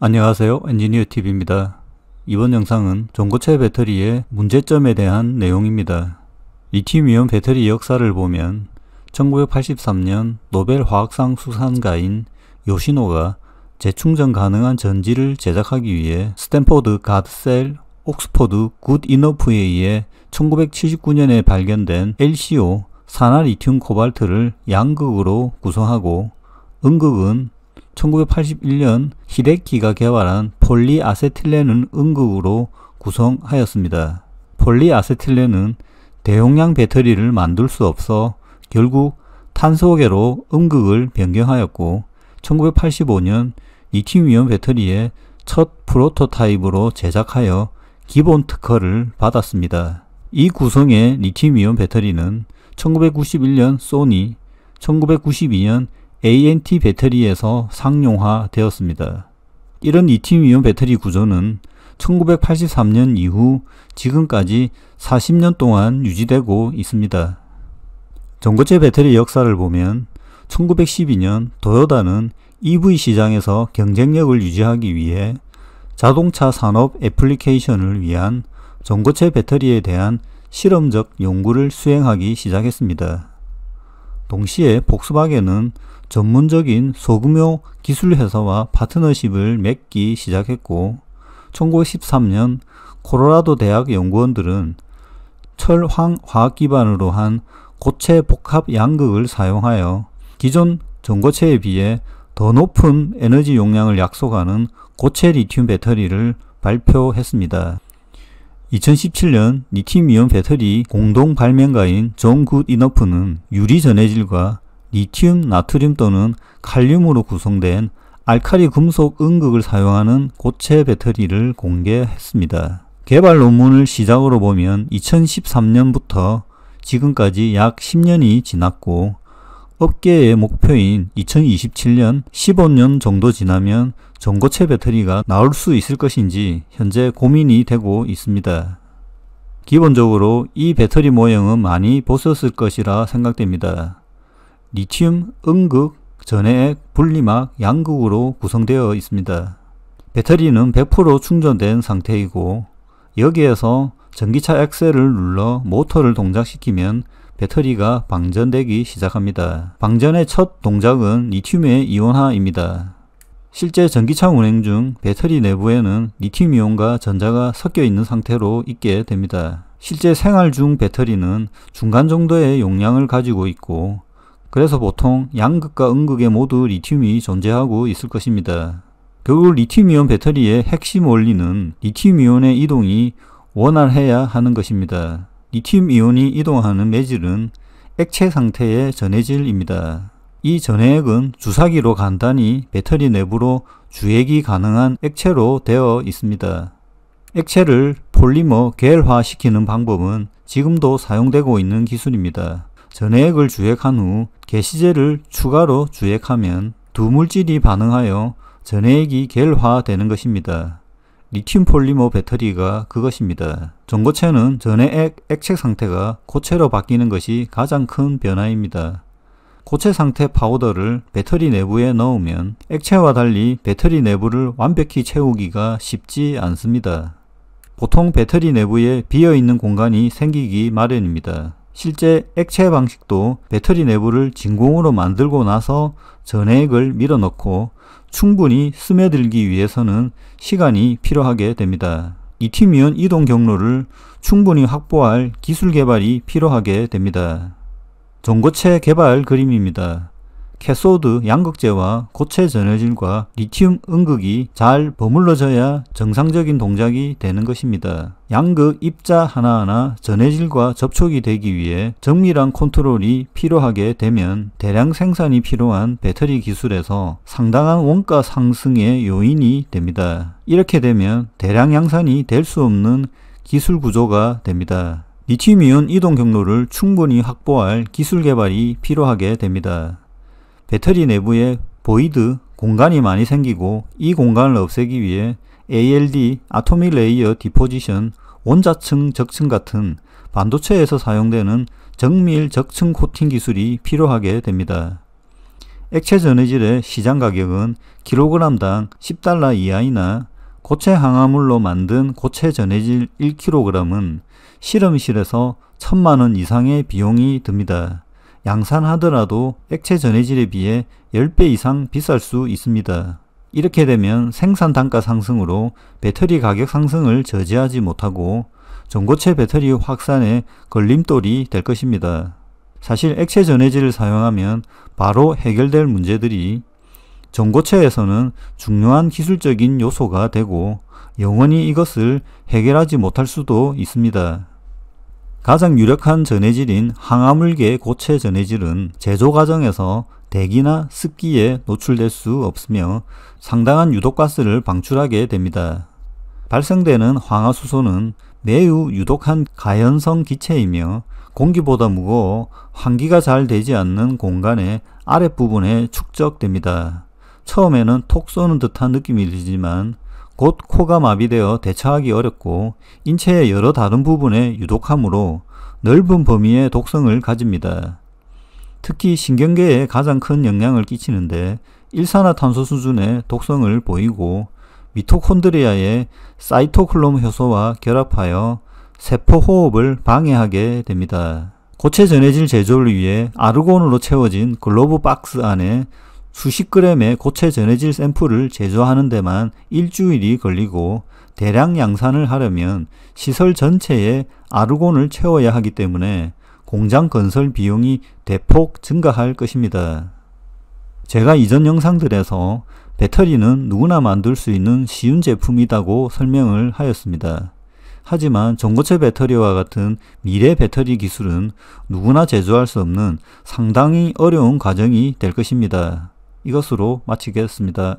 안녕하세요 엔지니어 TV입니다. 이번 영상은 전고체 배터리의 문제점에 대한 내용입니다. 리튬이온 배터리 역사를 보면 1983년 노벨 화학상 수상가인 요시노가 재충전 가능한 전지를 제작하기 위해 스탠포드 가드셀 옥스포드 굿이너프에 의해 1979년에 발견된 LCO 산화 리튬 코발트를 양극으로 구성하고 음극은 1981년 히데키가 개발한 폴리아세틸렌은 음극으로 구성하였습니다. 폴리아세틸렌은 대용량 배터리를 만들 수 없어 결국 탄소계로 음극을 변경하였고 1985년 리튬이온 배터리의 첫 프로토타입으로 제작하여 기본 특허를 받았습니다. 이 구성의 리튬이온 배터리는 1991년 소니, 1992년 ANT 배터리에서 상용화되었습니다. 이런 리튬이온 배터리 구조는 1983년 이후 지금까지 40년 동안 유지되고 있습니다. 전고체 배터리 역사를 보면 1912년 도요다는 EV 시장에서 경쟁력을 유지하기 위해 자동차 산업 애플리케이션을 위한 전고체 배터리에 대한 실험적 연구를 수행하기 시작했습니다. 동시에 복스바겐은 전문적인 소규모 기술회사와 파트너십을 맺기 시작했고 1913년 코로라도 대학 연구원들은 철황 화학 기반으로 한 고체 복합 양극을 사용하여 기존 전고체에 비해 더 높은 에너지 용량을 약속하는 고체 리튬 배터리를 발표했습니다. 2017년 리튬이온 배터리 공동 발명가인 존 굿이너프는 유리 전해질과 리튬, 나트륨 또는 칼륨으로 구성된 알카리 금속 응극을 사용하는 고체 배터리를 공개했습니다. 개발 논문을 시작으로 보면 2013년부터 지금까지 약 10년이 지났고 업계의 목표인 2027년 15년 정도 지나면 전고체 배터리가 나올 수 있을 것인지 현재 고민이 되고 있습니다. 기본적으로 이 배터리 모형은 많이 보셨을 것이라 생각됩니다. 리튬, 음극, 전해액, 분리막, 양극으로 구성되어 있습니다. 배터리는 100% 충전된 상태이고 여기에서 전기차 엑셀을 눌러 모터를 동작시키면 배터리가 방전되기 시작합니다. 방전의 첫 동작은 리튬의 이온화입니다. 실제 전기차 운행 중 배터리 내부에는 리튬이온과 전자가 섞여 있는 상태로 있게 됩니다. 실제 생활 중 배터리는 중간 정도의 용량을 가지고 있고 그래서 보통 양극과 음극에 모두 리튬이 존재하고 있을 것입니다. 결국 리튬이온 배터리의 핵심 원리는 리튬이온의 이동이 원활해야 하는 것입니다. 리튬 이온이 이동하는 매질은 액체 상태의 전해질입니다. 이 전해액은 주사기로 간단히 배터리 내부로 주액이 가능한 액체로 되어 있습니다. 액체를 폴리머 겔화시키는 방법은 지금도 사용되고 있는 기술입니다. 전해액을 주액한 후 개시제를 추가로 주액하면 두 물질이 반응하여 전해액이 겔화되는 것입니다. 리튬 폴리머 배터리가 그것입니다. 전고체는 전의 액, 액체 상태가 고체로 바뀌는 것이 가장 큰 변화입니다. 고체 상태 파우더를 배터리 내부에 넣으면 액체와 달리 배터리 내부를 완벽히 채우기가 쉽지 않습니다. 보통 배터리 내부에 비어있는 공간이 생기기 마련입니다. 실제 액체 방식도 배터리 내부를 진공으로 만들고 나서 전액을 밀어넣고 충분히 스며들기 위해서는 시간이 필요하게 됩니다. 이티이온 이동 경로를 충분히 확보할 기술 개발이 필요하게 됩니다. 전고체 개발 그림입니다. 캐소드 양극재와 고체 전해질과 리튬 음극이 잘 버물러져야 정상적인 동작이 되는 것입니다. 양극 입자 하나하나 전해질과 접촉이 되기 위해 정밀한 컨트롤이 필요하게 되면 대량 생산이 필요한 배터리 기술에서 상당한 원가 상승의 요인이 됩니다. 이렇게 되면 대량 양산이 될 수 없는 기술 구조가 됩니다. 리튬이온 이동 경로를 충분히 확보할 기술 개발이 필요하게 됩니다. 배터리 내부에 보이드 공간이 많이 생기고 이 공간을 없애기 위해 ALD 아토믹 레이어 디포지션 원자층 적층 같은 반도체에서 사용되는 정밀 적층 코팅 기술이 필요하게 됩니다. 액체 전해질의 시장 가격은 킬로그램당 10달러 이하이나 고체 항화물로 만든 고체 전해질 1kg은 실험실에서 천만원 이상의 비용이 듭니다. 양산하더라도 액체 전해질에 비해 10배 이상 비쌀 수 있습니다. 이렇게 되면 생산 단가 상승으로 배터리 가격 상승을 저지하지 못하고 전고체 배터리 확산에 걸림돌이 될 것입니다. 사실 액체 전해질을 사용하면 바로 해결될 문제들이 전고체에서는 중요한 기술적인 요소가 되고 영원히 이것을 해결하지 못할 수도 있습니다. 가장 유력한 전해질인 항화물계 고체 전해질은 제조 과정에서 대기나 습기에 노출될 수 없으며 상당한 유독가스를 방출하게 됩니다. 발생되는 황화수소는 매우 유독한 가연성 기체이며 공기보다 무거워 환기가 잘 되지 않는 공간의 아랫부분에 축적됩니다. 처음에는 톡 쏘는 듯한 느낌이 들지만 곧 코가 마비되어 대처하기 어렵고 인체의 여러 다른 부분에 유독하므로 넓은 범위의 독성을 가집니다. 특히 신경계에 가장 큰 영향을 끼치는데 일산화탄소 수준의 독성을 보이고 미토콘드리아의 사이토클롬 효소와 결합하여 세포 호흡을 방해하게 됩니다. 고체 전해질 제조를 위해 아르곤으로 채워진 글로브 박스 안에 수십 그램의 고체 전해질 샘플을 제조하는 데만 일주일이 걸리고 대량 양산을 하려면 시설 전체에 아르곤을 채워야 하기 때문에 공장 건설 비용이 대폭 증가할 것입니다. 제가 이전 영상들에서 배터리는 누구나 만들 수 있는 쉬운 제품이라고 설명을 하였습니다. 하지만 전고체 배터리와 같은 미래 배터리 기술은 누구나 제조할 수 없는 상당히 어려운 과정이 될 것입니다. 이것으로 마치겠습니다.